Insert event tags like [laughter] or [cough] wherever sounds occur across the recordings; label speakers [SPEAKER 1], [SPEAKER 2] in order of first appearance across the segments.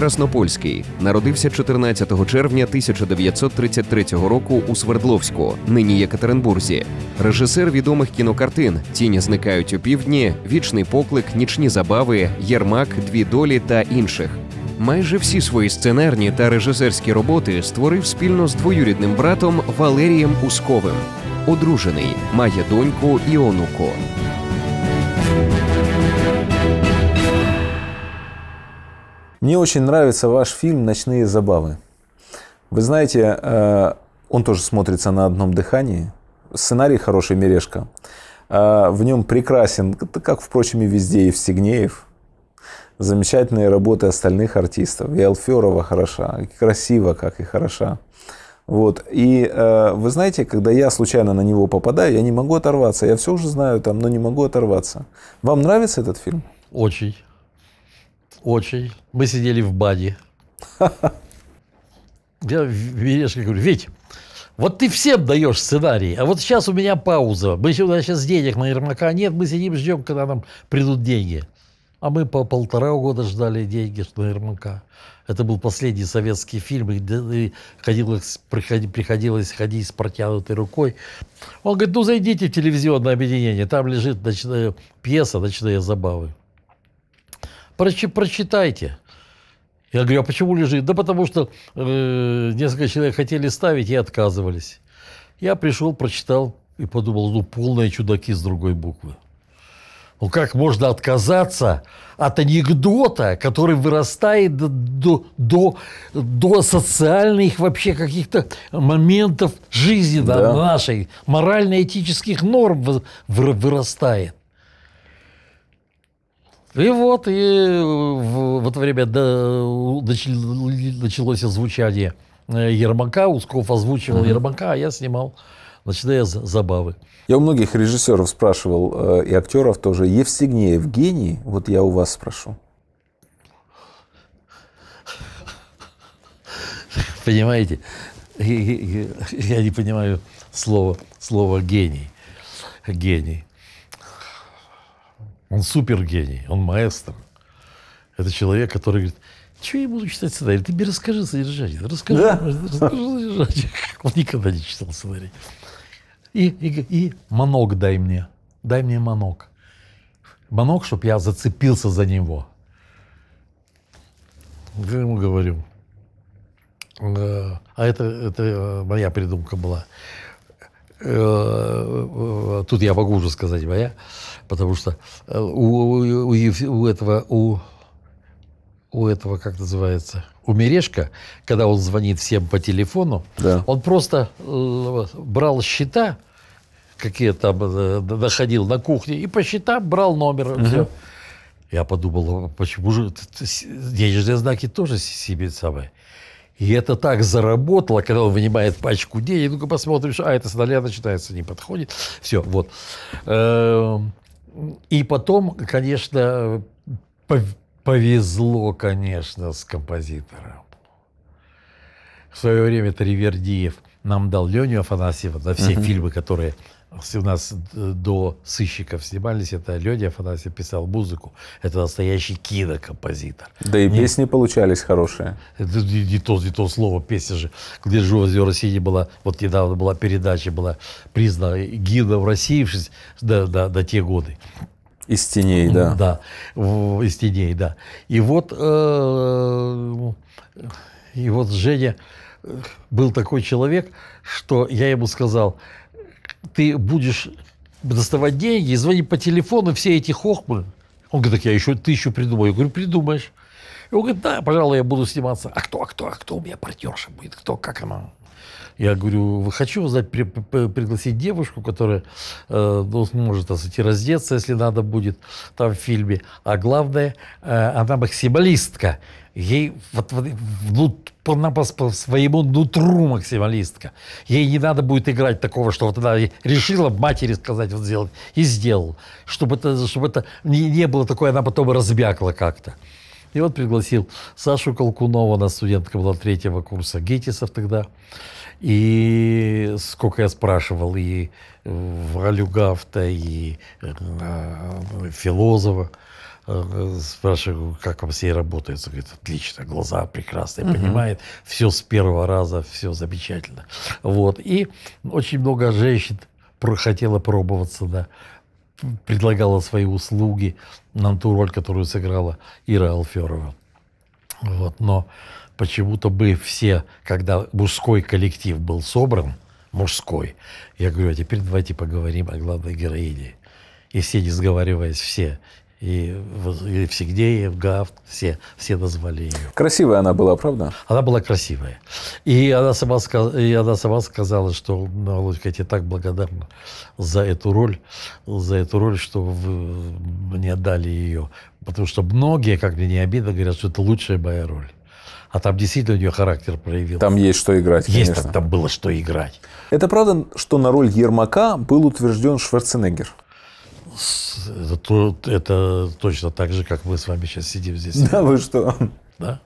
[SPEAKER 1] Краснопольський народився 14 червня 1933 року у Свердловську, нині Єкатеринбурзі. Режисер відомих кінокартин Тіні зникають у півдні, Вічний поклик, Нічні забави, Єрмак, Дві долі та інших. Майже всі свої сценарні та режисерські роботи створив спільно з двоюрідним братом Валерієм Усковим. Одружений, має доньку і онуку. Мне очень нравится ваш фильм «Ночные забавы». Вы знаете, э, он тоже смотрится на одном дыхании. Сценарий хороший, Мережка. Э, в нем прекрасен, как, впрочем, и везде, и Евстигнеев. Замечательные работы остальных артистов. И Алферова хороша, и красиво, как и хороша. Вот. И э, вы знаете, когда я случайно на него попадаю, я не могу оторваться. Я все уже знаю там, но не могу оторваться. Вам нравится этот фильм? Очень. Очень.
[SPEAKER 2] Мы сидели в бане. [laughs]
[SPEAKER 1] Я
[SPEAKER 2] Верешке говорю, Вить, вот ты всем даешь сценарий, а вот сейчас у меня пауза. Мы сюда сейчас денег на Ермака нет, мы сидим, ждем, когда нам придут деньги. А мы по полтора года ждали деньги на Ермака. Это был последний советский фильм, и ходилось, приходилось ходить с протянутой рукой. Он говорит, ну зайдите в телевизионное объединение, там лежит ночная, э, пьеса «Ночные забавы». Прочи, прочитайте. Я говорю, а почему лежит? Да потому что э, несколько человек хотели ставить и отказывались. Я пришел, прочитал и подумал, ну, полные чудаки с другой буквы. Ну, как можно отказаться от анекдота, который вырастает до, до, до социальных вообще каких-то моментов жизни да. нашей, морально-этических норм вырастает. И вот, и э, в, в это время до, началось звучание э, Ермака, Усков озвучивал mm-hmm. Ермака, а я снимал ночные забавы.
[SPEAKER 1] Я у многих режиссеров спрашивал, э, и актеров тоже, Евстигнеев гений? Вот я у вас спрошу.
[SPEAKER 2] [laughs] Понимаете? Я не понимаю слово, слово гений. Гений. Он супергений, он маэстро. Это человек, который говорит, чего я буду читать сценарий? Ты мне расскажи содержание. Расскажи, да? расскажи содержание. [laughs] Он никогда не читал сценарий. И, и, и манок дай мне. Дай мне манок. Манок, чтобы я зацепился за него. Я ему говорю. «Э, а это, это э, моя придумка была. Э, тут я могу уже сказать моя, потому что э, у, у, у этого, у, у этого, как называется, у Мережка, когда он звонит всем по телефону, да. он просто э, брал счета, какие там находил на кухне, и по счетам брал номер. Угу. Все. Я подумал, «А почему же денежные знаки тоже себе самые. И это так заработало, когда он вынимает пачку денег, ну-ка посмотришь, а это с нуля начинается, не подходит. Все, вот. Эм, и потом, конечно, повезло, конечно, с композитором. В свое время Тривердиев нам дал Леню Афанасьева на все фильмы, которые все у нас э, до сыщиков снимались, это Леня Афанасьев писал музыку. Это настоящий кинокомпозитор. Да и Мне... песни
[SPEAKER 1] получались хорошие. Это
[SPEAKER 2] не, не, то, не то слово, песня же.
[SPEAKER 1] Где же в России была,
[SPEAKER 2] вот недавно была передача, была признана гимном России в до, до, до те годы. Из теней, да. Да, из теней, да. И вот, э, и вот Женя э, был такой человек, что я ему сказал, ты будешь доставать деньги, звони по телефону, все эти хохмы. Он говорит, так я еще тысячу придумаю. Я говорю, придумаешь. И он говорит, да, пожалуй, я буду сниматься. А кто, а кто, а кто у меня партнерша будет? Кто, как она? Я говорю, хочу знать, при, при, пригласить девушку, которая э, ну, может так раздеться, если надо будет там в фильме. А главное, э, она максималистка. Ей вот, вот, ну, она по, по своему нутру максималистка. Ей не надо будет играть такого, что вот она решила матери сказать вот сделать и сделал. Чтобы это, чтобы это не, не было такое, она потом разбякла как-то. И вот пригласил Сашу Колкунова, она студентка была третьего курса ГИТИСов тогда. И сколько я спрашивал, и э, Валюгавта, и э, э Филозова. Э, спрашиваю, как вам с ней работает. Говорит, отлично, глаза прекрасные, угу. понимает, все с первого раза, все замечательно. Вот. И очень много женщин хотела пробоваться, да, предлагала свои услуги на ту роль, которую сыграла Ира Алферова. Вот. Но почему-то бы все, когда мужской коллектив был собран, мужской, я говорю, а теперь давайте поговорим о главной героине. И все, не сговариваясь, все, и, и в Гафт, все, все назвали
[SPEAKER 1] ее. Красивая она была, правда?
[SPEAKER 2] Она была красивая. И она сама, и она сама сказала, что Володька, я тебе так благодарна за эту роль, за эту роль, что вы мне дали ее. Потому что многие, как мне не обидно, говорят, что это лучшая моя роль. А там действительно у нее характер проявился. Там есть
[SPEAKER 1] что играть, конечно. Есть, там было что играть. Это правда, что на роль Ермака был утвержден Шварценеггер?
[SPEAKER 2] это, то, это точно так же, как мы с вами сейчас сидим здесь. Да, вы что? Да.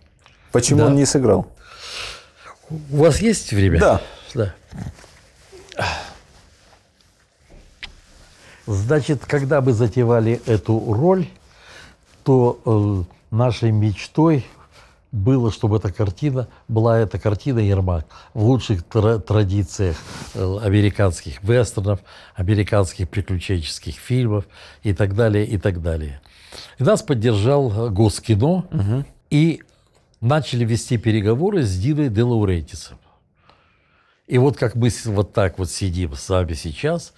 [SPEAKER 2] Почему да. он не сыграл? У вас есть время? Да. да. Значит, когда мы затевали эту роль, то э, нашей мечтой было, чтобы эта картина была эта картина Ермак в лучших тра- традициях э, американских вестернов, американских приключенческих фильмов и так далее, и так далее. И нас поддержал э, Госкино, угу. и начали вести переговоры с Диной де И вот как мы вот так вот сидим с вами сейчас,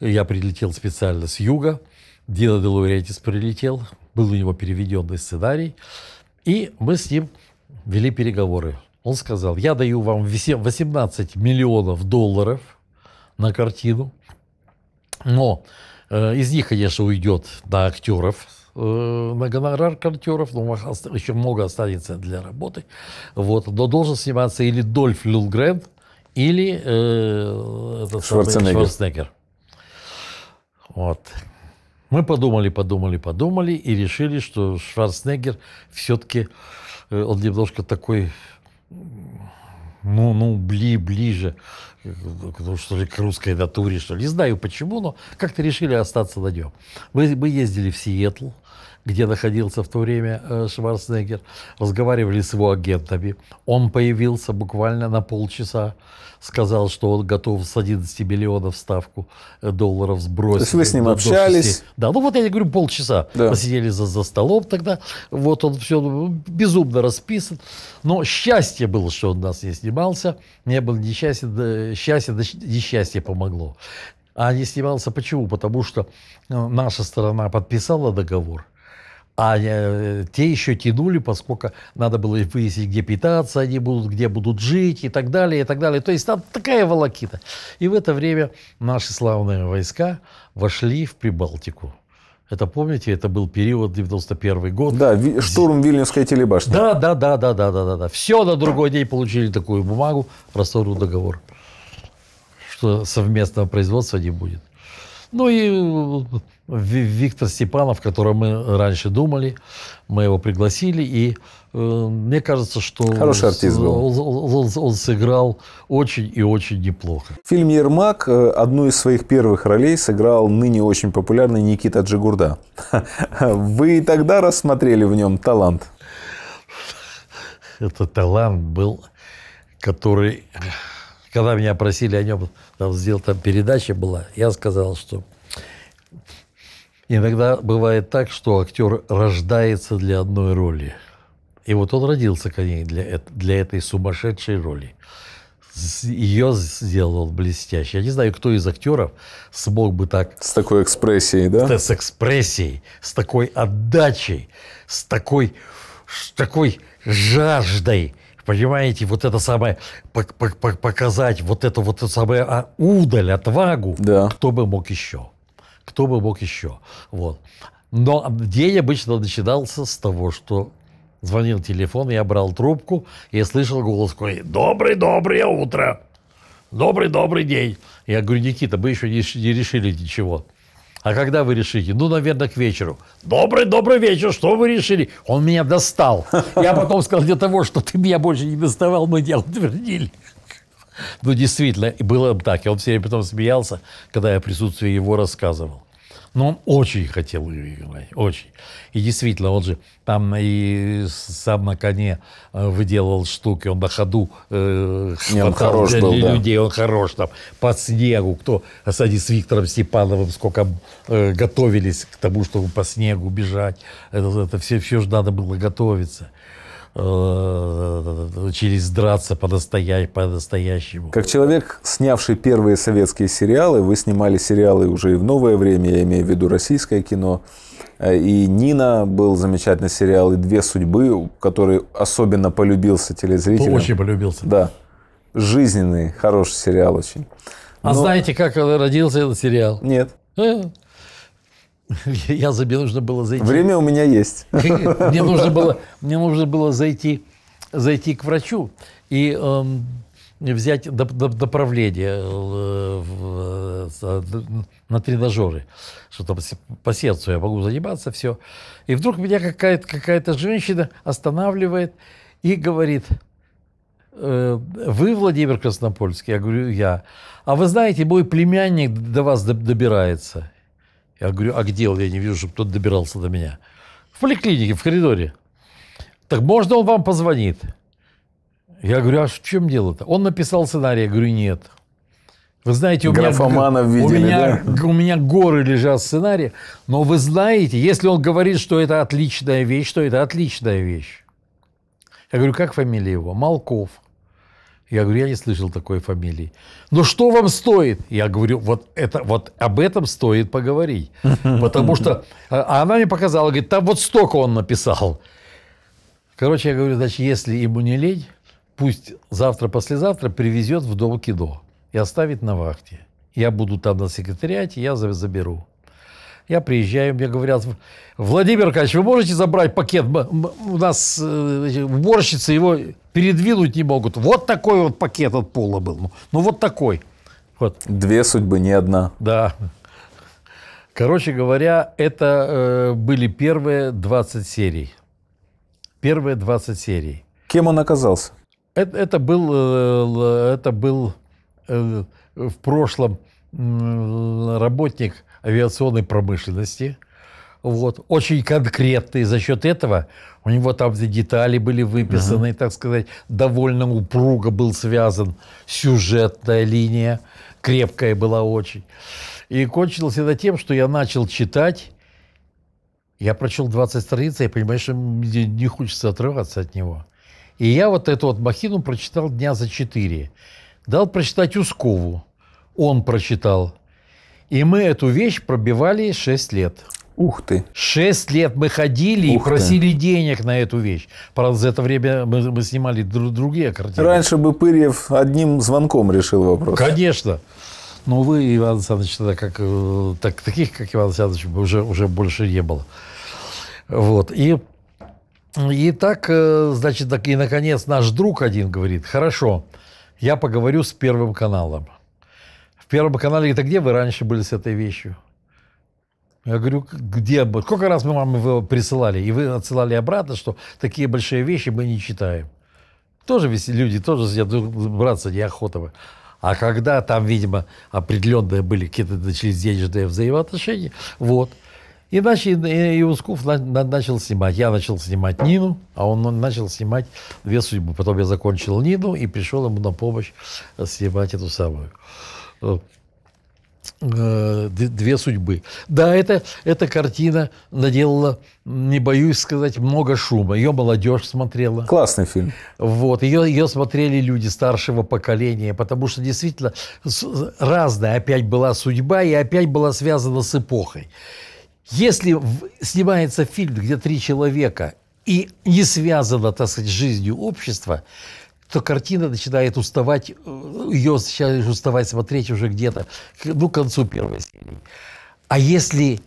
[SPEAKER 2] я прилетел специально с юга, Дина де прилетел, был у него переведенный сценарий, и мы с ним вели переговоры. Он сказал, я даю вам 18 миллионов долларов на картину, но э, из них, конечно, уйдет на актеров, э, на гонорар картеров, но еще много останется для работы. Вот. Но должен сниматься или Дольф Люлгрен, или э, этот Шварценеггер. Шварценеггер. Вот. Мы подумали, подумали, подумали и решили, что Шварценеггер все-таки, э, он немножко такой, ну, ну, бли, ближе, э, ну, что ли, к русской натуре, что ли. Не знаю почему, но как-то решили остаться на нем. Мы, мы ездили в Сиэтл, где находился в то время э, Шварценеггер, разговаривали с его агентами. Он появился буквально на полчаса, сказал, что он готов с 11 миллионов ставку э, долларов сбросить. То есть вы с ним до, общались? До да, ну вот я говорю, полчаса да. посидели за, за столом тогда, вот он все ну, безумно расписан. Но счастье было, что он нас не снимался, не было несчастья, да, счастье, да, несчастье помогло. А не снимался почему? Потому что э, наша сторона подписала договор – а э, те еще тянули, поскольку надо было выяснить, где питаться они будут, где будут жить и так далее, и так далее. То есть там такая волокита. И в это время наши славные войска вошли в Прибалтику. Это, помните, это был период 91
[SPEAKER 1] год. Да, штурм Вильнюсской телебашни. Да,
[SPEAKER 2] да, да, да, да, да, да, да. Все на другой день получили такую бумагу, расторгнут договор, что совместного производства не будет. Ну и э, Виктор Степанов, которого мы раньше думали, мы его пригласили, и э, мне кажется, что Хороший артист был. Он, он, он сыграл очень и очень
[SPEAKER 1] неплохо. В фильме «Ермак» э, одну из своих первых ролей сыграл ныне очень популярный Никита Джигурда. [laughs] Вы тогда рассмотрели в нем талант? Это талант был, который
[SPEAKER 2] когда меня просили о нем там, сделать, там передача была, я сказал, что иногда бывает так, что актер рождается для одной роли. И вот он родился, конечно, для, для этой сумасшедшей роли. Ее сделал блестяще. Я не знаю, кто из актеров смог бы так... С такой экспрессией, да? С, экспрессией, с такой отдачей, с такой, с такой жаждой – понимаете, вот это самое, показать вот это вот это самое а, удаль, отвагу, да. кто бы мог еще. Кто бы мог еще. Вот. Но день обычно начинался с того, что звонил телефон, я брал трубку, я слышал голос такой, «Добрый-доброе утро! Добрый-добрый день!» Я говорю, «Никита, мы еще не, не решили ничего». А когда вы решите? Ну, наверное, к вечеру. Добрый, добрый вечер, что вы решили? Он меня достал. [laughs] Я потом сказал, для того, что ты меня больше не доставал, мы дело твердили. Ну, действительно, было так. И он все время потом смеялся, когда я в присутствии его рассказывал. Но он очень хотел выиграть, очень. И действительно, он же там и сам на коне э, выделывал штуки, он на ходу э, Не, он хорош для был, людей, да. он хорош там, по снегу. Кто, кстати, с Виктором Степановым, сколько э, готовились к тому, чтобы по снегу бежать. Это, это все, все же надо было готовиться. Э, через драться по-настоящему. По-настоящему.
[SPEAKER 1] Как человек, снявший первые советские сериалы, вы снимали сериалы уже и в новое время, я имею в виду российское кино. Э, и «Нина» был замечательный сериал, и «Две судьбы», который особенно полюбился телезрителям. Очень полюбился. Да. Жизненный, хороший сериал очень. А Но...
[SPEAKER 2] знаете, как родился этот сериал? Нет. Э, [laughs] Я забил, нужно было зайти. Время у меня есть. [laughs] Мне нужно было, мне нужно было зайти, зайти к врачу и э, взять доп, доп, доправление э, в, в, э, на тренажеры, что-то по сердцу я могу заниматься, все. И вдруг меня какая-то какая, женщина останавливает и говорит, «Э, вы Владимир Краснопольский? Я говорю, я. А вы знаете, мой племянник до вас добирается. Я говорю, а где он? Я не вижу, чтобы кто-то добирался до меня. В поликлинике, в коридоре. Так можно он вам позвонит? Я говорю, а в чем дело-то? Он написал сценарий. Я говорю, нет. Вы знаете, у меня, видели, у, меня, да? у меня горы лежат сценарии. Но вы знаете, если он говорит, что это отличная вещь, то это отличная вещь. Я говорю, как фамилия его? Малков. Я говорю, я не слышал такой фамилии. Но «Ну что вам стоит? Я говорю, вот, это, вот об этом стоит поговорить. [laughs] Потому что... А, а она мне показала, говорит, там вот столько он написал. Короче, я говорю, значит, если ему не лень, пусть завтра-послезавтра привезет в дом кидо и оставит на вахте. Я буду там на секретариате, я заберу. Я приезжаю, мне говорят, Владимир Кач, вы можете забрать пакет? У нас э, уборщицы его передвинуть не могут. Вот такой вот пакет от пола был. Ну, ну, вот такой.
[SPEAKER 1] Вот. Две судьбы, не одна.
[SPEAKER 2] Да. Короче говоря, это э, были первые 20 серий. Первые 20
[SPEAKER 1] серий. Кем он оказался?
[SPEAKER 2] Это, это был, э, это был э, в прошлом работник авиационной промышленности. Вот. Очень конкретные. За счет этого у него там детали были выписаны, uh-huh. так сказать, довольно упруго был связан сюжетная линия, крепкая была очень. И кончилось это тем, что я начал читать. Я прочел 20 страниц, я понимаю, что мне не хочется отрываться от него. И я вот эту вот махину прочитал дня за четыре. Дал прочитать Ускову. Он прочитал и мы эту вещь пробивали 6 лет. Ух ты. Шесть лет мы ходили Ух и просили ты. денег на эту вещь. Правда, за это время мы, мы снимали друг, другие картины.
[SPEAKER 1] Раньше бы Пырьев одним звонком решил вопрос.
[SPEAKER 2] Конечно. Но вы, Иван Александрович, тогда как, э, так, таких, как Иван Александрович, уже, уже больше не было. Вот. И, и так, э, значит, так, и наконец наш друг один говорит, хорошо, я поговорю с Первым каналом. Первом канале говорит, а где вы раньше были с этой вещью? Я говорю, где бы? Сколько раз мы вам его присылали? И вы отсылали обратно, что такие большие вещи мы не читаем. Тоже люди, тоже сидят, браться неохотово. А когда там, видимо, определенные были какие-то начались денежные взаимоотношения, вот. И, начали, и, и Усков на, на, начал снимать. Я начал снимать Нину, а он начал снимать «Две судьбы». Потом я закончил Нину и пришел ему на помощь снимать эту самую. Э, две судьбы. Да, это, эта картина наделала, не боюсь сказать, много шума. Ее молодежь смотрела.
[SPEAKER 1] Классный фильм.
[SPEAKER 2] Вот, ее, ее смотрели люди старшего поколения, потому что действительно разная опять была судьба и опять была связана с эпохой. Если снимается фильм, где три человека, и не связано, так сказать, с жизнью общества, то картина начинает уставать, э, ее сейчас уставать смотреть уже где-то, ну, к концу первой серии. А если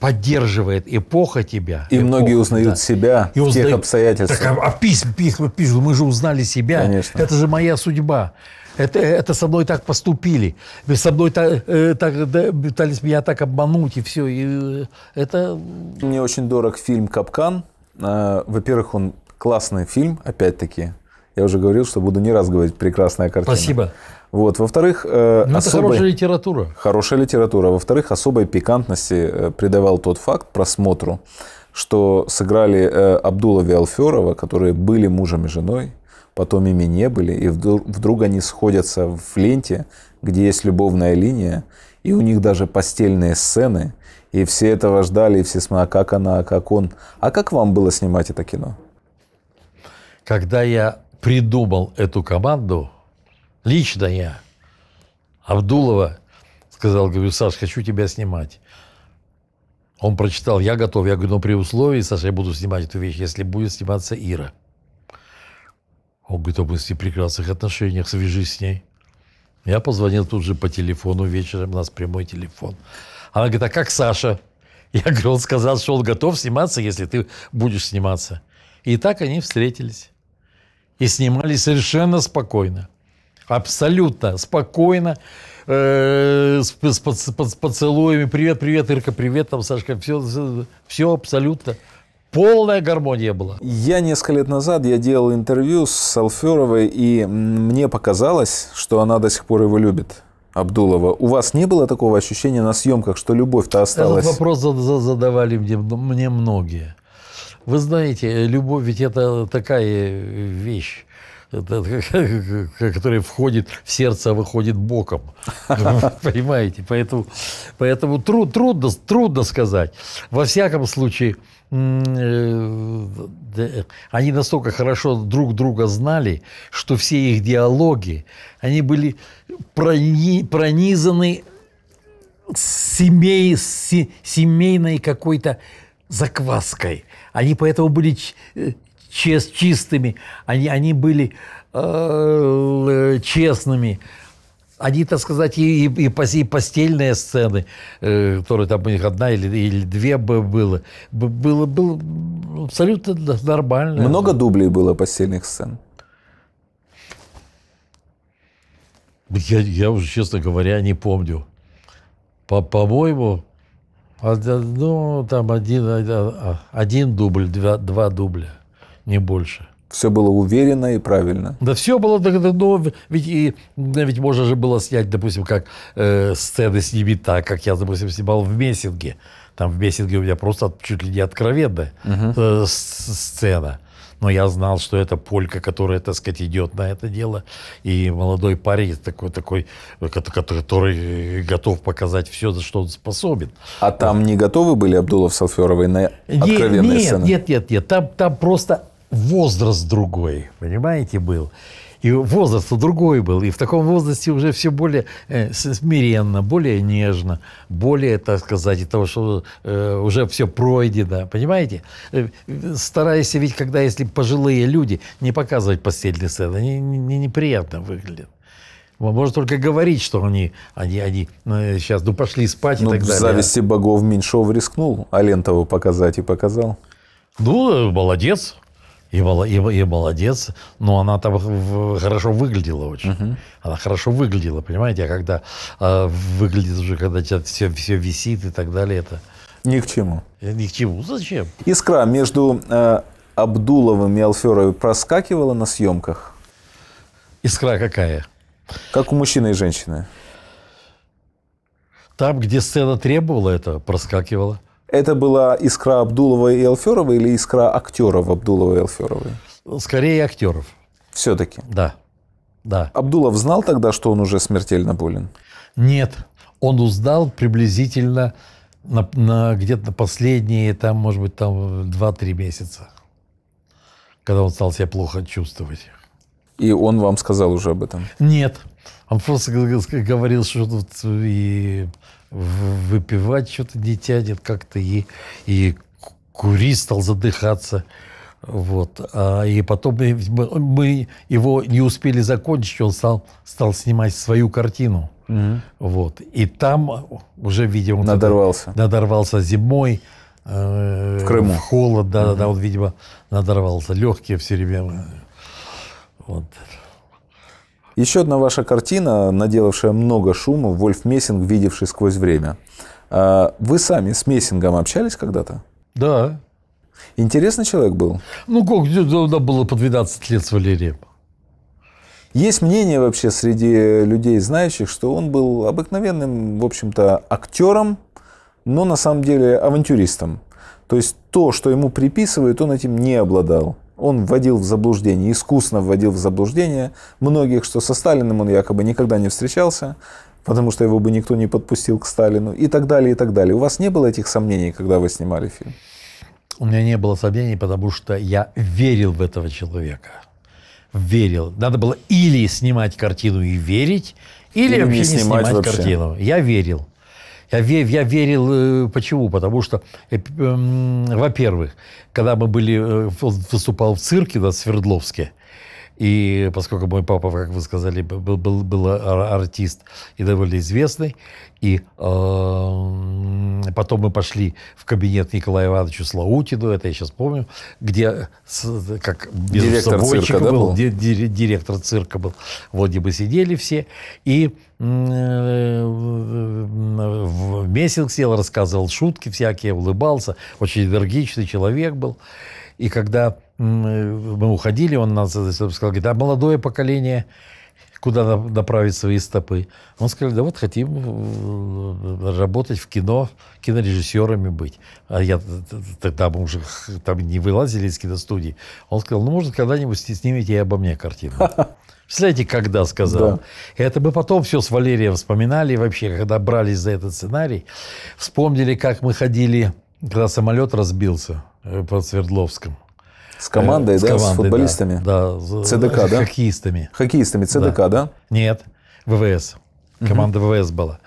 [SPEAKER 1] поддерживает эпоха тебя. И эпоха, многие узнают да. себя и в тех обстоятельствах. Так, а, а
[SPEAKER 2] письма, письма пишут, мы же узнали себя. Конечно. Это же моя судьба. Это, это со мной так поступили. Со мной так, э, так, да, пытались меня так обмануть, и все. И э,
[SPEAKER 1] это... Мне очень дорог фильм «Капкан». А, во-первых, он классный фильм, опять-таки. Я уже говорил, что буду не раз говорить прекрасная картина. Спасибо. Вот. Во-вторых, э, ну, особой... хорошая литература. Хорошая литература. Во-вторых, особой пикантности э, придавал тот факт просмотру, что сыграли э, Абдулова и Алферова, которые были мужем и женой, потом ими не были, и вдруг, вдруг они сходятся в ленте, где есть любовная линия, и у них даже постельные сцены, и все этого ждали, и все смотрели, а как она, а как он. А как вам было снимать это кино?
[SPEAKER 2] Когда я придумал эту команду, лично я, Абдулова, сказал, говорю, Саш, хочу тебя снимать. Он прочитал, я готов. Я говорю, ну при условии, Саша, я буду снимать эту вещь, если будет сниматься Ира. Он говорит, об «А в прекрасных отношениях, свяжись с ней. Я позвонил тут же по телефону вечером, у нас прямой телефон. Она говорит, а как Саша? Я говорю, он сказал, что он готов сниматься, если ты будешь сниматься. И так они встретились и снимали совершенно спокойно. Абсолютно спокойно, э, с, с, с, с поцелуями. Привет, привет, Ирка, привет, там, Сашка. Все, все, все абсолютно. Полная гармония была.
[SPEAKER 1] Я несколько лет назад я делал интервью с Салферовой, и мне показалось, что она до сих пор его любит. Абдулова. У вас не было такого ощущения на съемках, что любовь-то осталась? Этот
[SPEAKER 2] вопрос задавали мне, мне многие. Вы знаете, э, любовь ведь это такая э, вещь [laughs] которая входит в сердце, а выходит боком. [laughs] Понимаете? Поэтому, поэтому труд, трудно, трудно сказать. Во всяком случае, э, они настолько хорошо друг друга знали, что все их диалоги, они были прони, пронизаны семей, семейной какой-то закваской. Они поэтому были э, чест, чистыми, они, они были э, честными. Они, так сказать, и, и, и постельные сцены, э, которые там у них одна или, или две было, было, было абсолютно нормально. Много дублей
[SPEAKER 1] было постельных сцен? Я, я
[SPEAKER 2] уже, честно говоря, не помню. По-моему, ну, там один, а, а, один дубль, два, два дубля, не больше.
[SPEAKER 1] Все было уверенно и правильно.
[SPEAKER 2] Да все было, но ну, ведь, и, ведь можно же было снять, допустим, как э, сцены с ними так, как я, допустим, снимал в Мессинге. Там в Мессинге у меня просто чуть ли не откровенная угу. э, сцена но я знал, что это полька, которая, так сказать, идет на это дело, и молодой парень такой, такой, который готов показать все, за что он способен.
[SPEAKER 1] А там не готовы были
[SPEAKER 2] Абдулов с Алферовой на откровенные нет, сцены? Нет, нет, нет, там, там просто возраст другой, понимаете, был. И возраст другой был. И в таком возрасте уже все более э, смиренно, более нежно, более, так сказать, из того, что э, уже все пройдено. Понимаете? Э, стараясь ведь, когда если пожилые люди, не показывать постельный сцен. Они не, не, неприятно выглядят. Можно только говорить, что они, они, они ну, э, сейчас ну, пошли спать ну, и так далее. зависти
[SPEAKER 1] богов Меньшов рискнул Алентову показать и показал.
[SPEAKER 2] Ну, э, молодец. И, и, и молодец, но она там хорошо выглядела очень. Uh-huh. Она хорошо выглядела, понимаете? А когда э, выглядит уже, когда тебя все, все висит и так далее, это... Ни к чему. Э, ни к чему. Зачем?
[SPEAKER 1] Искра между э, Абдуловым и Алферовым проскакивала на съемках?
[SPEAKER 2] Искра какая?
[SPEAKER 1] Как у мужчины и женщины.
[SPEAKER 2] Там, где сцена требовала это, проскакивала.
[SPEAKER 1] Это была искра Абдулова и Алферова или искра актеров Абдулова и Алферова? Ну, скорее актеров. Все-таки? Да. да. Абдулов знал тогда, что он уже смертельно болен?
[SPEAKER 2] Нет. Он узнал приблизительно на, на где-то на последние, там, может быть, там 2-3 месяца, когда он стал себя
[SPEAKER 1] плохо чувствовать. И он вам сказал уже об этом?
[SPEAKER 2] Нет. Он просто говорил, что тут и выпивать что-то не тянет как-то, и, и кури стал задыхаться. Вот. А, и потом мы, мы его не успели закончить, он стал, стал снимать свою картину. Mm -hmm. Вот. И там уже, видимо... Надорвался. Надорвался зимой. Э, в Крыму. В холод, да, Mm -hmm. да, он, видимо, надорвался. Легкие все время.
[SPEAKER 1] Вот. Еще одна ваша картина, наделавшая много шума, Вольф Мессинг, видевший сквозь время. А, вы сами с Мессингом общались когда-то? Да. Интересный человек был?
[SPEAKER 2] Ну, как, давно было по 12 лет с Валерием.
[SPEAKER 1] Есть мнение вообще среди людей, знающих, что он был обыкновенным, в общем-то, актером, но на самом деле авантюристом. То есть то, что ему приписывают, он этим не обладал он вводил в заблуждение, искусно вводил в заблуждение многих, что со Сталиным он якобы никогда не встречался, потому что его бы никто не подпустил к Сталину и так далее, и так далее. У вас не было этих сомнений, когда вы снимали фильм?
[SPEAKER 2] У меня не было сомнений, потому что я верил в этого человека. Верил. Надо было или снимать картину и верить, или, или вообще не снимать, не снимать вообще. картину. Я верил. Я, я верил, э, почему? Потому что, э, эм, во-первых, когда мы были, э, выступал в цирке на да, Свердловске, и поскольку мой папа, как вы сказали, был, был, был артист и довольно известный, и э, потом мы пошли в кабинет Николая Ивановича Слаутину, это я сейчас помню, где с, как директор цирка, да, был, был? директор цирка был, вот где мы сидели все, и э, в месяц сел, рассказывал шутки всякие, улыбался, очень энергичный человек был. И когда Э, мы уходили, он нас э, сказал, "Да молодое поколение, куда направить свои стопы? Он сказал, да вот хотим э, работать в кино, кинорежиссерами быть. А я тогда мы уже там не вылазили из киностудии. Он сказал, ну, может, когда-нибудь снимите и обо мне картину. [laughs] Представляете, когда сказал. Да. Это мы потом все с Валерием вспоминали вообще, когда брались за этот сценарий. Вспомнили, как мы ходили, когда самолет разбился по Свердловскому. С командой, э, с да? Командой, с футболистами? Да. да ЦДК, да? Хоккеистами.
[SPEAKER 1] Хоккеистами ЦДК, да? да?
[SPEAKER 2] Нет, ВВС. Команда угу. ВВС была.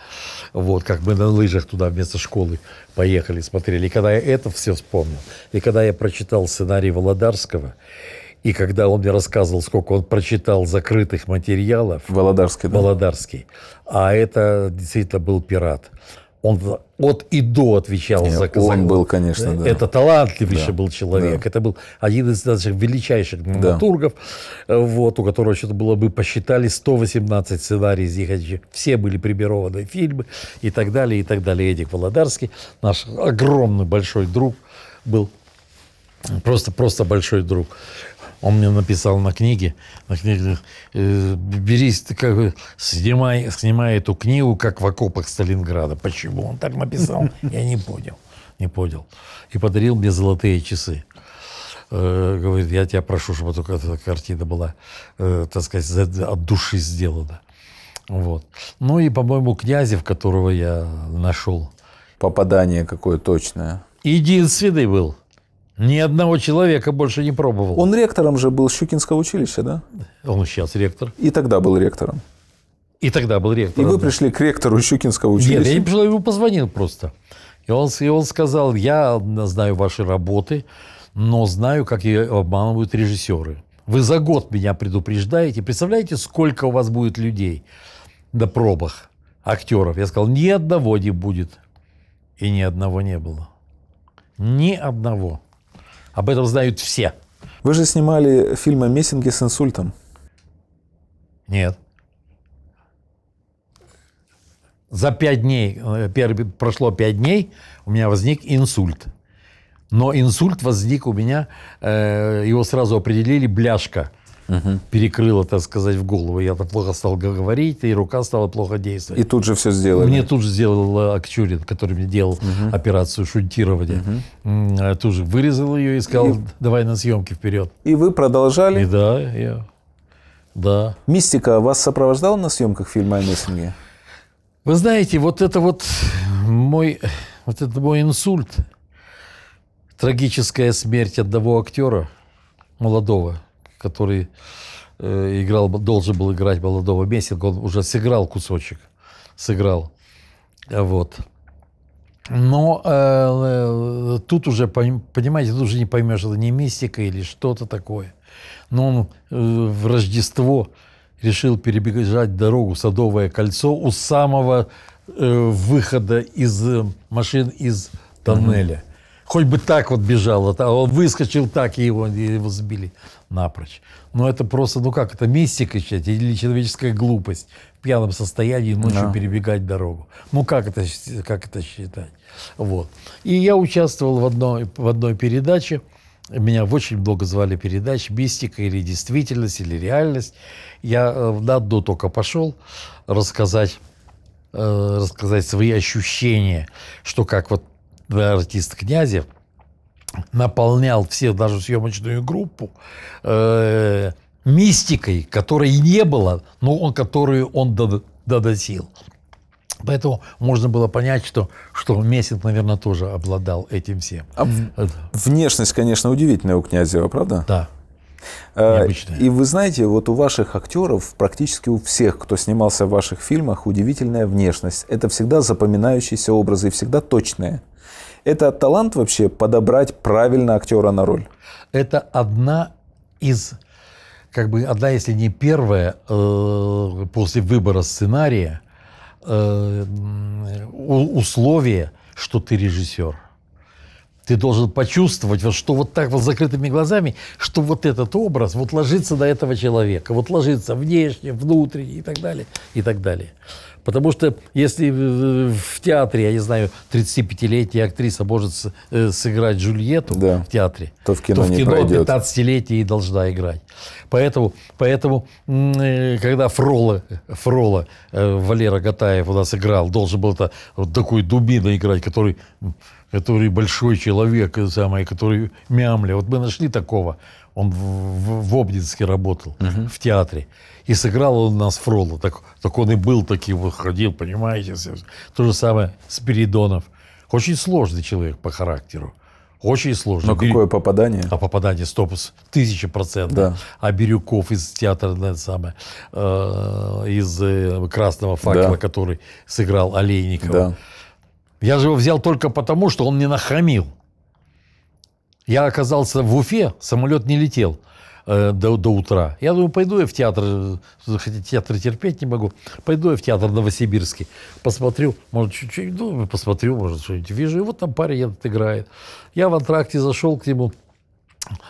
[SPEAKER 2] Вот, как мы на лыжах туда вместо школы поехали, смотрели. И когда я это все вспомнил, и когда я прочитал сценарий Володарского, и когда он мне рассказывал, сколько он прочитал закрытых материалов... Володарский, да? Володарский. А это действительно был пират он от и до отвечал Нет, э, за Казахстан. Он был, конечно, э, да. Это талантливейший да. был человек. Да. Это был один из наших величайших драматургов, да. Э, вот, у которого что-то было бы, посчитали, 118 сценариев Зихача. Все были примированы фильмы и так далее, и так далее. Эдик Володарский, наш огромный большой друг, был Просто, просто большой друг. Он мне написал на книге, на книге э, берись, как, снимай, снимай эту книгу, как в окопах Сталинграда. Почему он так написал, [laughs] я не понял. Не понял. И подарил мне золотые часы. Э, говорит, я тебя прошу, чтобы только эта картина была, э, так сказать, от души сделана. Вот. Ну
[SPEAKER 1] и, по-моему, Князев, которого я нашел. Попадание какое точное.
[SPEAKER 2] Единственный был. Ни одного человека больше не пробовал.
[SPEAKER 1] Он ректором же был Щукинского училища, да? Он сейчас ректор. И тогда был ректором.
[SPEAKER 2] И тогда был ректором. И вы пришли
[SPEAKER 1] к ректору Щукинского училища? Нет, я не пришел, я ему позвонил просто.
[SPEAKER 2] И он, и он сказал, я знаю ваши работы, но знаю, как ее обманывают режиссеры. Вы за год меня предупреждаете. Представляете, сколько у вас будет людей на пробах актеров? Я сказал, ни одного не будет. И ни одного не было. Ни одного. Об этом знают все.
[SPEAKER 1] Вы же снимали фильм о Мессинге с инсультом.
[SPEAKER 2] Нет. За пять дней, э, прошло пять дней, у меня возник инсульт. Но инсульт возник у меня, э, его сразу определили бляшка угу. перекрыло, так сказать, в голову. Я то плохо стал говорить, и рука стала плохо
[SPEAKER 1] действовать. И тут же все сделали. Мне
[SPEAKER 2] тут же сделал э, Акчурин, который мне делал угу. операцию шунтирования. Угу. Тут же вырезал ее и сказал, и... давай на съемки
[SPEAKER 1] вперед. И вы продолжали? И да, я... Да. Мистика вас сопровождала на съемках фильма «О семье»?
[SPEAKER 2] Вы знаете, вот это вот мой, вот это мой инсульт, трагическая смерть одного актера молодого – который э, играл, должен был играть молодого Мессинга, он уже сыграл кусочек, сыграл. Вот. Но э, э тут уже, понимаете, тут уже не поймешь, это не мистика или что-то такое. Но он э, в Рождество решил перебежать дорогу Садовое кольцо у самого э, выхода из э, машин из тоннеля. Угу. Хоть бы так вот бежал, а он выскочил так, и его, и его сбили напрочь. Но это просто, ну как, это мистика считать или человеческая глупость в пьяном состоянии ночью да. перебегать дорогу. Ну как это, как это считать? Вот. И я участвовал в одной, в одной передаче, меня очень много звали передач «Мистика» или «Действительность» или «Реальность». Я э, на одну только пошел рассказать, э, рассказать свои ощущения, что как вот э, артист Князев – наполнял все, даже съемочную группу, э, мистикой, которой не было, но он, которую он додосил. Поэтому можно было понять, что, что месяц, наверное, тоже обладал этим
[SPEAKER 1] всем. А э, внешность, конечно, удивительная у Князева, правда? Да. Э, Необычная. И вы знаете, вот у ваших актеров, практически у всех, кто снимался в ваших фильмах, удивительная внешность. Это всегда запоминающиеся образы, и всегда точные. Это талант вообще подобрать правильно актера на роль?
[SPEAKER 2] Это одна из, как бы одна, если не первая, э, после выбора сценария, э, условие, что ты режиссер. Ты должен почувствовать, вот, что вот так вот закрытыми глазами, что вот этот образ вот ложится на этого человека, вот ложится внешне, внутренне и так далее, и так далее. Потому что если в театре, я не знаю, 35-летняя актриса может э, сыграть Джульетту да. в театре, то в кино, то в кино 15-летняя и должна играть. Поэтому, поэтому э, когда Фрола, Фрола э, Валера Гатаев у нас играл, должен был это, вот такой дубиной играть, который который большой человек, самый, который мямли. Вот мы нашли такого. Он в, в, в Обнинске работал, Uh-huh. в театре. И сыграл он нас Фрола. Так, так он и был таким, вот ходил, понимаете. Все. То же самое Спиридонов. Очень сложный человек по характеру. Очень сложно. Но какое Бирю... попадание? А попадание стопус тысяча процентов. Да. А Бирюков из театра, на самое, э, из э, Красного факела, да. который сыграл Олейникова. Да. Я же его взял только потому, что он мне нахамил. Я оказался в Уфе, самолет не летел э, до, до утра. Я думаю, пойду я в театр, хотя театр терпеть не могу, пойду я в театр Новосибирский, посмотрю, может, чуть-чуть, ну, посмотрю, может, что-нибудь вижу. И вот там парень этот играет. Я в антракте зашел к нему,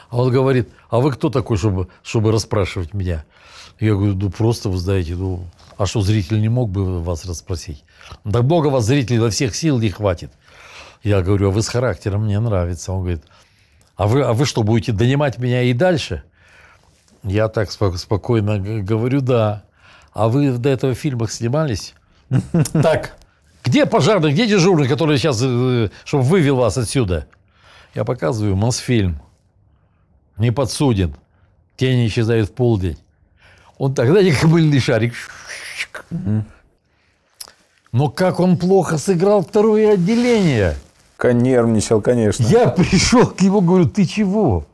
[SPEAKER 2] а он говорит, а вы кто такой, чтобы, чтобы расспрашивать меня? Я говорю, ну, просто, вы знаете, ну, а что, зритель не мог бы вас расспросить? Да бога вас, зрителей, до всех сил не хватит. Я говорю, а вы с характером, мне нравится. Он говорит, а вы, а вы что, будете донимать меня и дальше? Я так спокойно говорю, да. А вы до этого в фильмах снимались? [laughs] Так, где пожарный, где дежурный, который сейчас, э, чтобы вывел вас отсюда? Я показываю Мосфильм. Не подсуден. Тени исчезают в полдень. Он тогда как мыльный шарик. Угу. Но как он плохо сыграл второе отделение. Конервничал, конечно. Я пришел к нему, говорю, ты чего?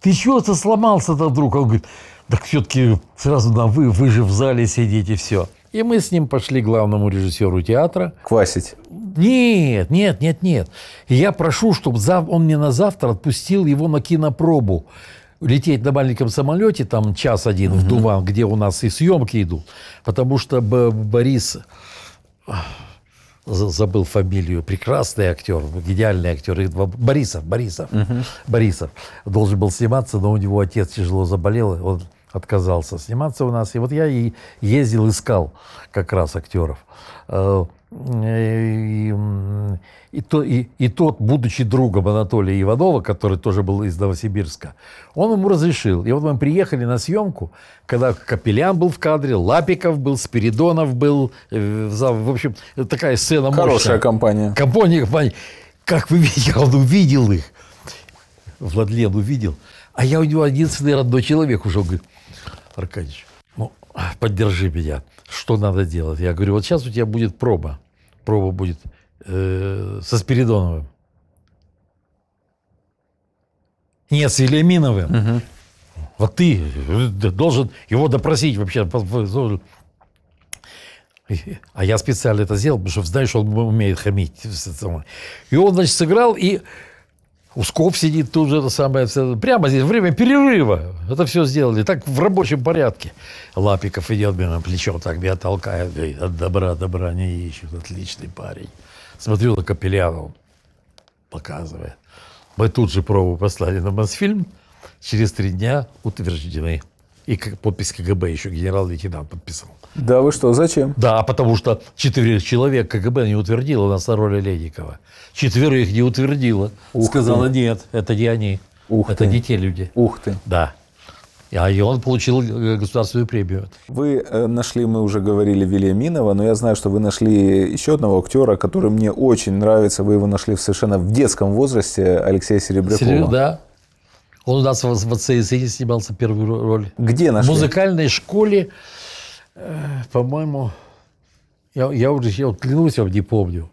[SPEAKER 2] Ты чего-то сломался-то вдруг? Он говорит, так все-таки сразу на вы, вы же в зале сидите, все. И мы с ним пошли к главному режиссеру театра. Квасить? Нет, нет, нет, нет. я прошу, чтобы зав... он мне на завтра отпустил его на кинопробу. Лететь на маленьком самолете, там час один угу. в Дуван, где у нас и съемки идут. Потому что Борис забыл фамилию, прекрасный актер, гениальный актер, Борисов, Борисов, угу. Борисов, должен был сниматься, но у него отец тяжело заболел, он отказался сниматься у нас. И вот я и ездил, искал как раз актеров. Э, и, и, то, и, и тот, будучи другом Анатолия Иванова, который тоже был из Новосибирска, он ему разрешил. И вот мы приехали на съемку, когда Капелян был в кадре, Лапиков был, Спиридонов был, э, в общем, такая сцена Хорошая мощная. компания. Компания, компания. Как вы видите, [laughs] он увидел их. Владлен увидел. А я у него единственный родной человек уже. Он говорит, Аркадьевич, ну, поддержи меня. Что надо делать? Я говорю, вот сейчас у тебя будет проба проба будет э, со Спиридоновым. Нет, с Вильяминовым. Угу. Вот ты э, должен его допросить вообще. А я специально это сделал, потому что, знаешь, он умеет хамить. И он, значит, сыграл, и Усков сидит тут же, это самое, прямо здесь, время перерыва. Это все сделали, так в рабочем порядке. Лапиков идет мне на плечо, так меня толкает, говорит, от добра добра не ищут, отличный парень. Смотрю на Капелянова, показывает. Мы тут же пробу послали на Мосфильм, через три дня утверждены. И как подпись КГБ еще генерал-лейтенант подписал.
[SPEAKER 1] Да, вы что, зачем?
[SPEAKER 2] Да, потому что четверых человек КГБ не утвердило на роли Ледникова. Четверых не утвердило. Ух Сказала, ты. нет, это не они. Ух это ты. не те люди. Ух ты. Да. А и он получил э, государственную премию.
[SPEAKER 1] Вы э, нашли, мы уже говорили, Вильяминова, но я знаю, что вы нашли еще одного актера, который мне очень нравится. Вы его нашли в совершенно в детском возрасте, Алексея Серебрякова. Сереб...
[SPEAKER 2] Да, он у нас в, в ЦСИ снимался первую роль. Где нашли? В музыкальной школе, э, по-моему, я, я уже, я вот, клянусь вам, не помню.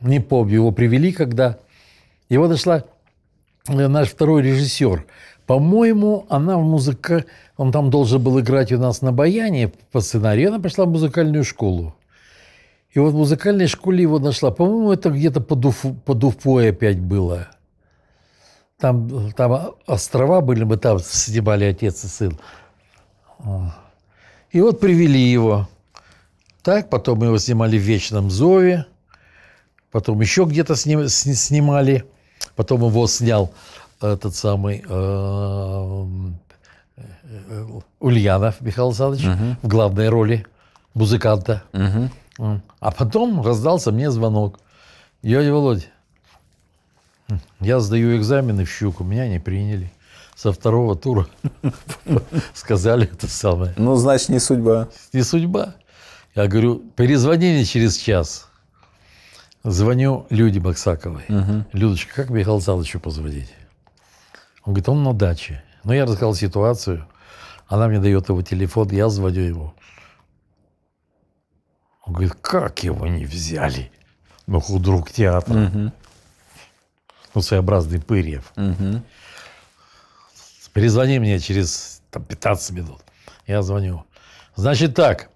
[SPEAKER 2] Не помню, его привели, когда... Его нашла э, наш второй режиссер. По-моему, она в музыка... Он там должен был играть у нас на баяне по сценарию. Она пошла в музыкальную школу. И вот в музыкальной школе его нашла. По-моему, это где-то по, Дуф... по Дуфой опять было. Там, там острова были, мы там снимали отец и сын. А. И вот привели его. Так, потом мы его снимали в «Вечном зове», потом еще где-то сни, сни, снимали, потом его снял этот самый э, э, Ульянов Михаил Александрович угу. в главной роли музыканта. Угу. А потом раздался мне звонок. Йоди Володь, я сдаю экзамены в щуку, меня не приняли. Со второго тура [laughs] сказали это самое.
[SPEAKER 1] Ну, значит, не судьба. Не судьба. Я
[SPEAKER 2] говорю, перезвони мне через час. Звоню Люде Баксаковой. Людочка, как Михаил Салычу позвонить? Он говорит, он на даче. Но ну, я рассказал ситуацию. Она мне дает его телефон, я звоню его. Он говорит, как его не взяли? Ну, худрук театра. Угу ну, своеобразный Пырьев. Угу. Перезвони мне через там, 15 минут. Я звоню. Значит так,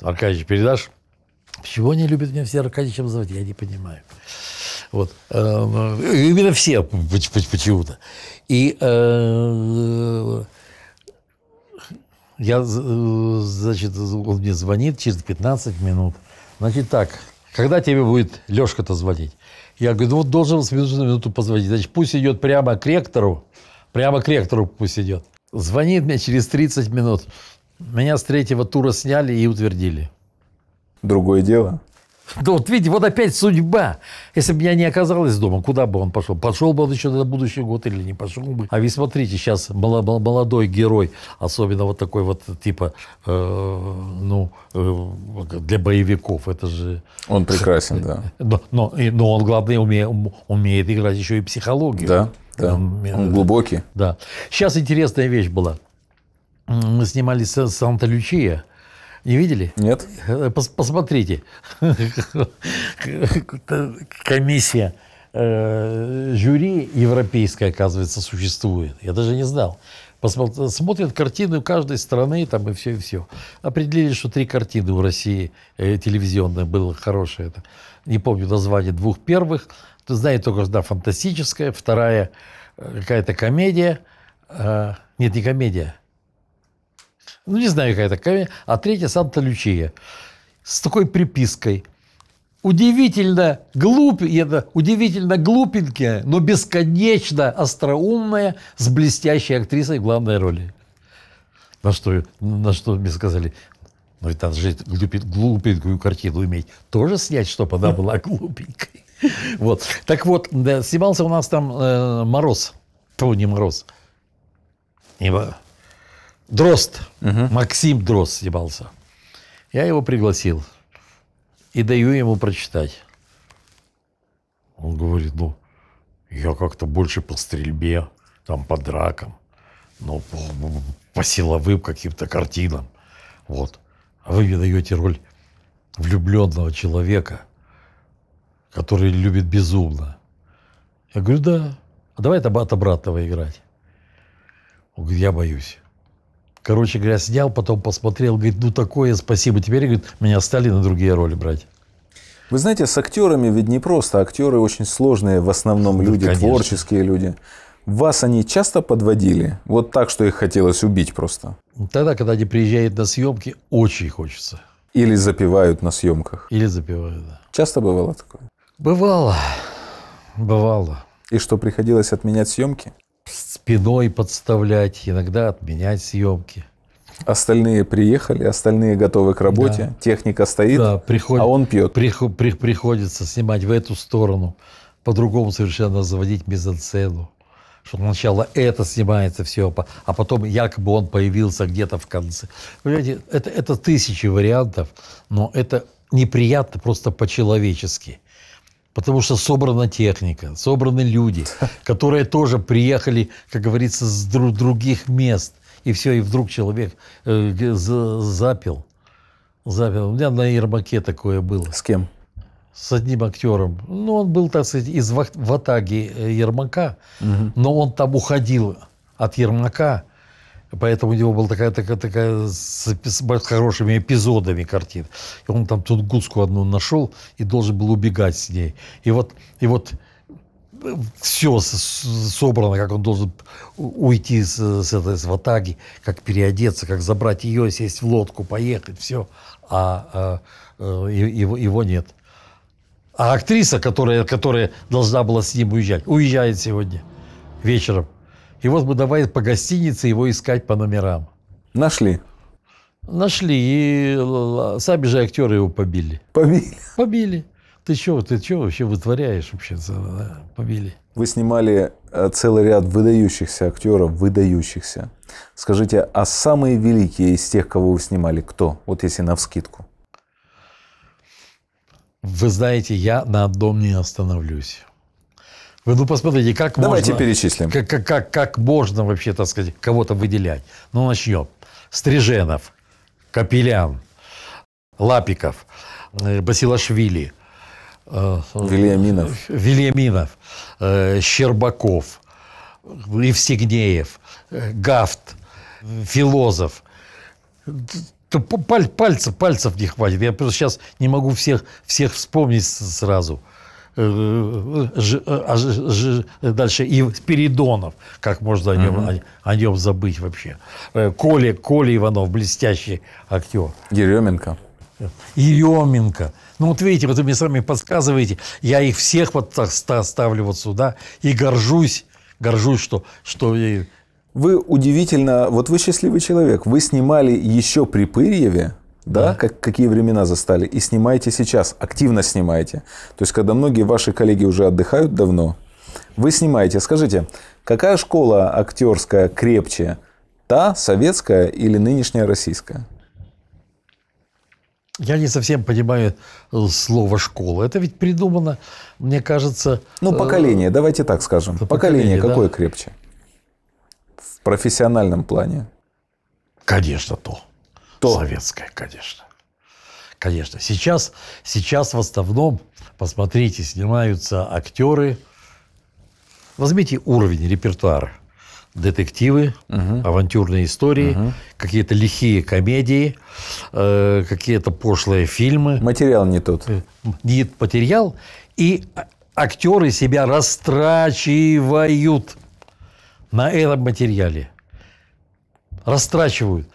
[SPEAKER 2] Аркадьевич, передашь? Чего не любят меня все Аркадьевичем звать? Я не понимаю. Вот. Э, именно все почему-то. И э, я, значит, он мне звонит через 15 минут. Значит так, когда тебе будет Лешка-то звонить? Я говорю, ну вот должен с минуты на минуту позвонить. Значит, пусть идет прямо к ректору. Прямо к ректору пусть идет. Звонит мне через 30 минут. Меня с третьего тура сняли и утвердили.
[SPEAKER 1] Другое дело.
[SPEAKER 2] Да вот видите, вот опять судьба. Если бы я не оказалась дома, куда бы он пошел? Пошел бы он еще на будущий год или не пошел бы? А вы смотрите, сейчас молодой герой, особенно вот такой вот типа, э, ну, э, для боевиков, это же... Он прекрасен, да. Но, но, но он, главное, уме, умеет играть еще и психологию. Да, да. Он, э, он глубокий. Да. Сейчас интересная вещь была. Мы снимали с Санта-Лючия не видели? Нет. Э, пос посмотрите. Комиссия э, жюри европейское, оказывается, существует. Я даже не знал. смотрят картины каждой страны там и все, и все. Определили, что три картины у России э, телевизионные было хорошее. Это, не помню название двух первых. Ты знаешь, только одна фантастическая, вторая какая-то комедия. нет, не комедия ну не знаю, какая такая, а третья Санта-Лючия с такой припиской. Удивительно глуп, это удивительно глупенькая, но бесконечно остроумная, с блестящей актрисой в главной роли. На что, на что мне сказали, ну ведь надо же глупенькую картину иметь. Тоже снять, чтобы она была глупенькой. [laughs] Вот. Так вот, снимался у нас там э, Мороз. Тони Мороз. Его, Дрозд, угу. Максим Дрозд съебался. Я его пригласил и даю ему прочитать. Он говорит, ну, я как-то больше по стрельбе, там, по дракам, ну, по, по силовым каким-то картинам. Вот. А вы мне даете роль влюбленного человека, который любит безумно. Я говорю, да. А давай это от обратного играть. Он говорит, я боюсь. Короче говоря, снял, потом посмотрел, говорит, ну такое, спасибо. Теперь, говорит, меня стали на другие роли брать.
[SPEAKER 1] Вы знаете, с актерами ведь не просто. Актеры очень сложные, в основном ну, люди, Конечно. творческие люди. Вас они часто подводили? Вот так, что их хотелось убить просто?
[SPEAKER 2] Тогда, когда они приезжают на съемки,
[SPEAKER 1] очень хочется. Или запивают на съемках? Или запивают, да. Часто бывало такое? Бывало. Бывало. И что, приходилось отменять съемки? спиной подставлять,
[SPEAKER 2] иногда отменять съемки.
[SPEAKER 1] Остальные приехали, остальные готовы к работе, да. техника
[SPEAKER 2] стоит, да, приход... а он пьет. Прих... При... Приходится снимать в эту сторону, по-другому совершенно заводить мизансцену. Что сначала это снимается все, а потом якобы он появился где-то в конце. Понимаете, это, это тысячи вариантов, но это неприятно просто по-человечески. Потому что собрана техника, собраны люди, [laughs] которые тоже приехали, как говорится, с других мест. И все, и вдруг человек э, запил. Запил. У меня на Ермаке такое было. С кем? С одним актером. Ну, он был, так сказать, из ватаги э, Ермака, угу. но он там уходил от Ермака Поэтому у него была такая, такая, такая с, с хорошими эпизодами картин. И он там Тунгуску одну нашел и должен был убегать с ней. И вот, и вот э, все собрано, как он должен уйти с, с этой с ватаги, как переодеться, как забрать ее, сесть в лодку, поехать, все. А, а э, его, его нет. А актриса, которая, которая должна была с ним уезжать, уезжает сегодня вечером. И вот мы давай по гостинице его искать по номерам. Нашли. Нашли, и сами же
[SPEAKER 1] актеры его побили.
[SPEAKER 2] Побили? Побили. Ты что, ты что вообще вытворяешь вообще? Побили.
[SPEAKER 1] Вы снимали э, целый ряд выдающихся актеров, выдающихся. Скажите, а самые великие из тех, кого вы снимали, кто? Вот если на вскидку.
[SPEAKER 2] Вы знаете, я на одном не остановлюсь. Вы ну посмотрите, как Давайте можно... перечислим. Как, как, как, как можно вообще, так сказать, кого-то выделять. Ну, начнем. Стриженов, Капелян, Лапиков, э, Басилашвили. Э, Вильяминов. Вильяминов, э, Щербаков, Евстигнеев, Гафт, Филозов. Паль, пальцев, пальцев не хватит. Я просто сейчас не могу всех, всех вспомнить сразу. Э, э, а дальше и Спиридонов, как можно о нем, угу. о, о нем забыть вообще. Э, Коля, Коля Иванов, блестящий актер. Еременко. Еременко. Ну, вот видите, вот вы мне сами подсказываете. Я их всех вот так ставлю вот сюда и горжусь, горжусь, что, что
[SPEAKER 1] вы удивительно, вот вы счастливый человек. Вы снимали еще при Пырьеве, да, да. Как, какие времена застали, и снимайте сейчас, активно снимайте. То есть, когда многие ваши коллеги уже отдыхают давно, вы снимаете. Скажите, какая школа актерская крепче, та советская или нынешняя российская?
[SPEAKER 2] Я не совсем понимаю слово «школа». Это ведь придумано, мне кажется... Ну, э, поколение,
[SPEAKER 1] э... давайте так скажем. Поколение, поколение какое да? крепче? В профессиональном плане. Конечно, то что? Советская, конечно.
[SPEAKER 2] Конечно. Сейчас, сейчас в основном, посмотрите, снимаются актеры. Возьмите уровень репертуар. Детективы, угу. авантюрные истории, угу. какие-то лихие комедии, э, какие-то пошлые фильмы. Материал не тот. Э, Нет, материал. И актеры себя растрачивают на этом материале. Растрачивают.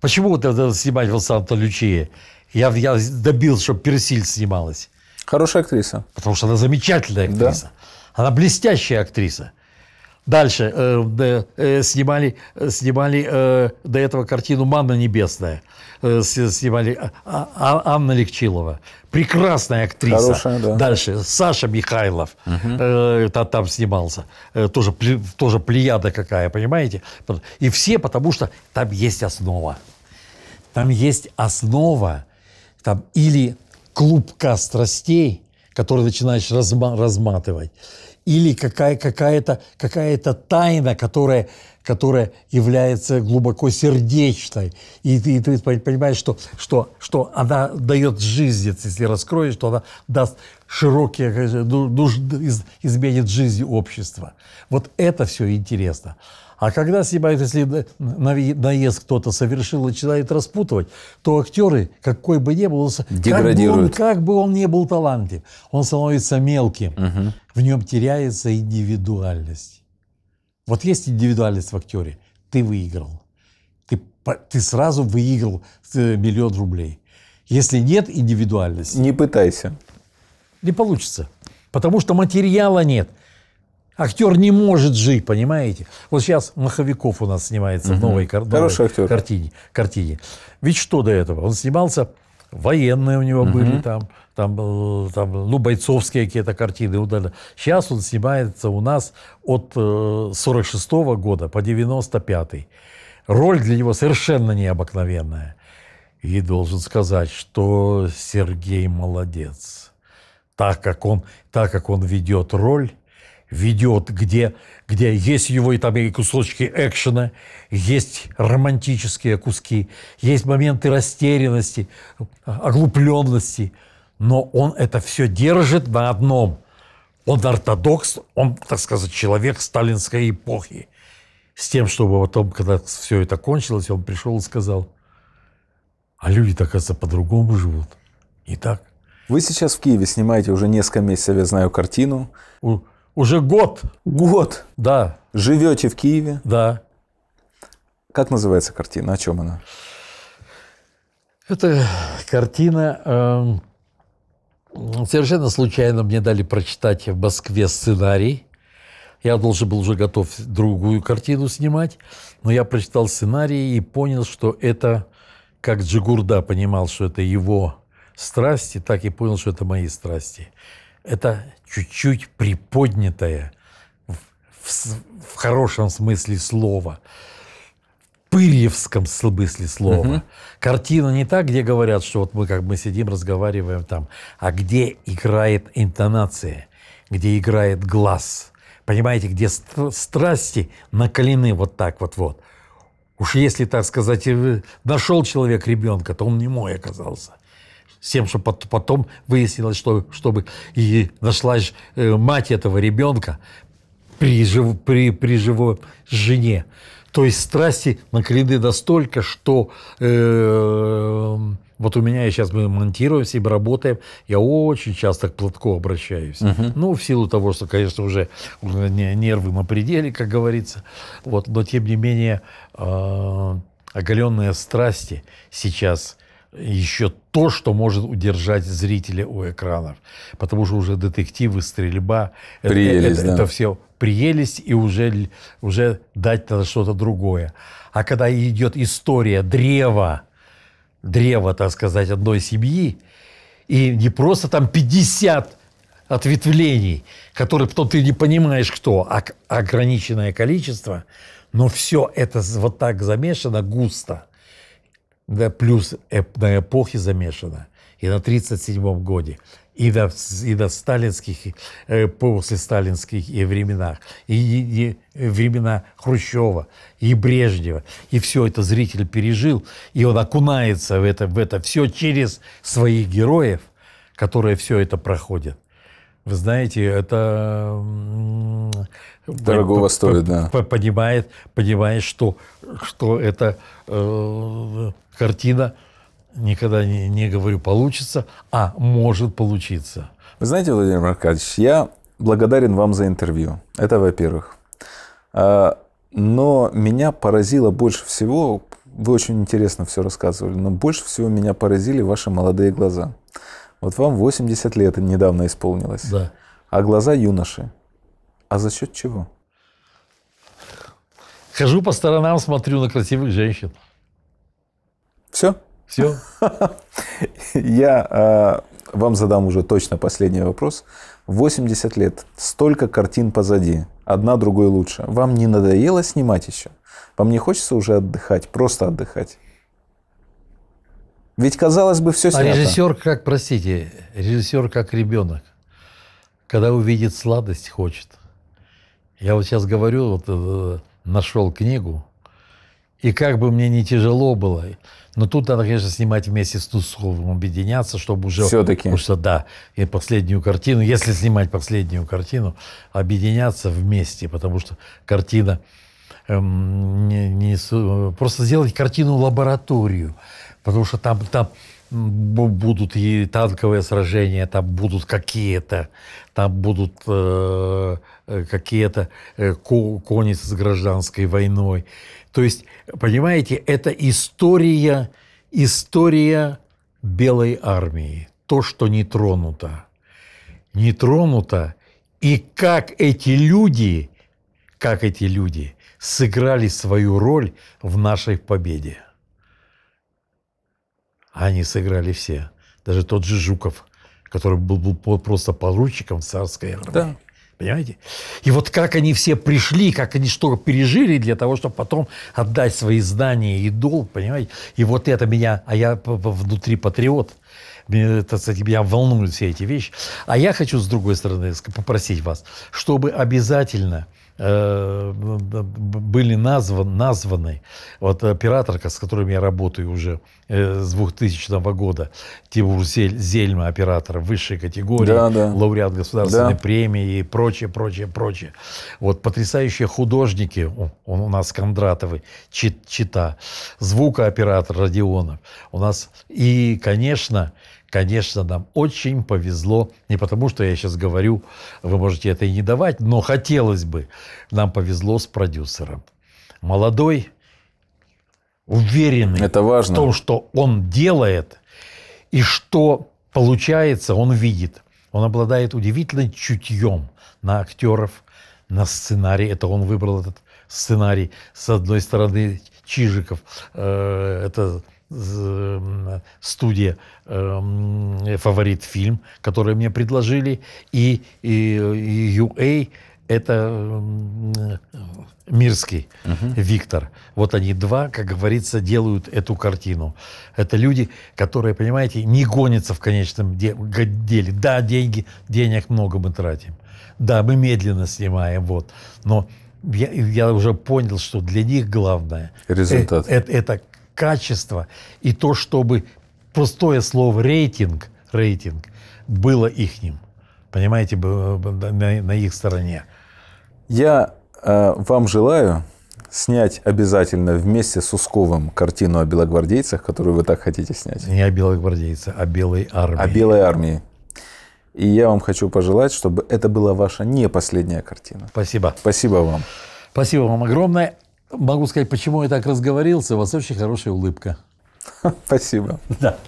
[SPEAKER 2] Почему вот снимать сниматель Санта-Лючия? Я, я добил, чтобы Персиль снималась. Хорошая актриса. Потому что она замечательная актриса. Да. Она блестящая актриса. Дальше э, э, снимали, э, снимали э, до этого картину «Манна небесная». Э, снимали а, а, а, Анна Легчилова. Прекрасная актриса. Хорошая, да. Дальше Саша Михайлов. Угу. Э, та, там снимался. Э, тоже, тоже плеяда какая, понимаете? И все, потому что там есть основа. Там есть основа. Там или клубка страстей, который начинаешь разма разматывать, или какая, какая-то какая то тайна, которая, которая является глубоко сердечной. И, ты и ты понимаешь, что, что, что она дает жизнь, если раскроешь, что она даст широкие, э, изменит жизнь общества. Вот это все интересно. А когда себя, если э, наезд кто-то совершил и начинает распутывать, то актеры, какой бы ни был,
[SPEAKER 1] Деградируют.
[SPEAKER 2] Как, бы он, как бы он ни был талантлив, он становится мелким. Угу. В нем теряется индивидуальность. Вот есть индивидуальность в актере. Ты выиграл. Ты, ты сразу выиграл э, миллион рублей. Если нет индивидуальности... Не пытайся. Не получится. Потому что материала нет. Актер не может жить, понимаете? Вот сейчас Маховиков у нас снимается угу. в новой, кар- Хороший новой актер. картине, картине. Ведь что до этого? Он снимался, военные у него угу. были там, там, э, там, ну, бойцовские какие-то картины. Удали. Сейчас он снимается у нас от 46 э, -го года по 95 -й. Роль для него совершенно необыкновенная. И должен сказать, что Сергей молодец. Так как он, так как он ведет роль, ведет, где, где есть его и там и кусочки экшена, есть романтические куски, есть моменты растерянности, оглупленности, но он это все держит на одном. Он ортодокс, он, так сказать, человек сталинской эпохи. С тем, чтобы потом, когда все это кончилось, он пришел и сказал, а люди-то, оказывается, по-другому живут.
[SPEAKER 1] и так. Вы сейчас в Киеве снимаете уже несколько месяцев, я знаю, картину. Уже год. Год. Да. Живете в Киеве. Да. Как называется картина? О чем она?
[SPEAKER 2] Это картина эм, совершенно случайно мне дали прочитать в Москве сценарий. Я должен был уже готов другую картину снимать, но я прочитал сценарий и понял, что это, как Джигурда понимал, что это его страсти, так и понял, что это мои страсти. Это чуть-чуть приподнятая в, в, хорошем смысле слова, в пырьевском смысле слова. Угу. Картина не та, где говорят, что вот мы как мы сидим, разговариваем там, а где играет интонация, где играет глаз. Понимаете, где страсти накалены вот так вот вот. Уж если, так сказать, э, нашел человек ребенка, то он не мой оказался с тем, что потом выяснилось, что чтобы и нашлась э, мать этого ребенка при, жив, при, при живой жене. То есть страсти накрыты настолько, что э, вот у меня сейчас мы монтируемся и ним работаем, я очень часто к платку обращаюсь. Угу. Ну, в силу того, что, конечно, уже, уже нервы на пределе, как говорится. Вот, но тем не менее, э, оголенные страсти сейчас еще то, что может удержать зрителя у экранов. Потому что уже детективы, стрельба, прелесть, это, да. это все приелись и уже, уже дать надо что-то другое. А когда идет история древа, древа, так сказать, одной семьи, и не просто там 50 ответвлений, которые потом ты не понимаешь, кто, а ограниченное количество, но все это вот так замешано густо – да, плюс эп, на эпохи замешано, и на 1937 годе, и до, и до сталинских, э, после сталинских и э, временах, и, и, и времена Хрущева, и Брежнева. И все это зритель пережил, и он окунается в это, в это все через своих героев, которые все это проходят. Вы знаете, это дорогого стоит, да. Понимает, понимает, что что эта э, картина никогда не, не говорю получится, а может получиться.
[SPEAKER 1] Вы знаете, Владимир Аркадьевич, я благодарен вам за интервью. Это, во-первых. А, но меня поразило больше всего, вы очень интересно все рассказывали, но больше всего меня поразили ваши молодые глаза. Вот вам 80 лет недавно исполнилось. Да. А глаза юноши. А за счет чего?
[SPEAKER 2] Хожу по сторонам, смотрю на красивых женщин.
[SPEAKER 1] Все? Все. [laughs] Я э, вам задам уже точно последний вопрос. 80 лет, столько картин позади, одна другой лучше. Вам не надоело снимать еще? Вам не хочется уже отдыхать, просто отдыхать? Ведь, казалось бы, все а снято. А режиссер
[SPEAKER 2] как, простите, режиссер как ребенок. Когда увидит сладость, хочет. Я вот сейчас говорю, вот э, нашел книгу, и как бы мне не тяжело было, но тут надо, конечно, снимать вместе с Тусовым, объединяться, чтобы уже... Все-таки. Потому что, да, и последнюю картину, если снимать последнюю картину, объединяться вместе, потому что картина... Эм, не, не, э, просто сделать картину-лабораторию потому что там, там будут и танковые сражения, там будут какие-то, там будут э, э какие-то э, кони с гражданской войной. То есть, понимаете, это история, история Белой армии, то, что не тронуто. Не тронуто, и как эти люди, как эти люди сыграли свою роль в нашей победе. А они сыграли все. Даже тот же Жуков, который был, был просто поручиком царской армии. Да. Понимаете? И вот как они все пришли, как они что пережили для того, чтобы потом отдать свои знания и долг, понимаете? И вот это меня, а я внутри патриот, это так меня волнуют все эти вещи. А я хочу, с другой стороны, попросить вас, чтобы обязательно – Э, были назван, названы. Вот операторка, с которыми я работаю уже э, с 2000 года, Тимур Зельма, оператор высшей категории, да, да. лауреат государственной да. премии и прочее, прочее, прочее. Вот потрясающие художники, он у нас Кондратовы, Чит, Чита, звукооператор Родионов. У нас и, конечно, Конечно, нам очень повезло, не потому что я сейчас говорю, вы можете это и не давать, но хотелось бы, нам повезло с продюсером. Молодой, уверенный это важно. в том, что он делает и что получается, он видит. Он обладает удивительным чутьем на актеров, на сценарий. Это он выбрал этот сценарий. С одной стороны, Чижиков. Э, это студия э, «Фаворит фильм», который мне предложили, и, и, и UA это Мирский угу. Виктор. Вот они два, как говорится, делают эту картину. Это люди, которые, понимаете, не гонятся в конечном де деле. Да, деньги, денег много мы тратим. Да, мы медленно снимаем, вот. Но я, я уже понял, что для них главное результат. Э, это, это качество и то, чтобы простое слово рейтинг, рейтинг было ихним. Понимаете, на, их стороне.
[SPEAKER 1] Я э, вам желаю снять обязательно вместе с Усковым картину о белогвардейцах, которую вы так хотите снять.
[SPEAKER 2] Не о белогвардейцах, а о белой
[SPEAKER 1] армии. О белой армии. И я вам хочу пожелать, чтобы это была ваша не последняя картина. Спасибо. Спасибо вам.
[SPEAKER 2] Спасибо вам огромное. Могу сказать, почему я так разговорился. У вас очень хорошая улыбка. Спасибо. Да.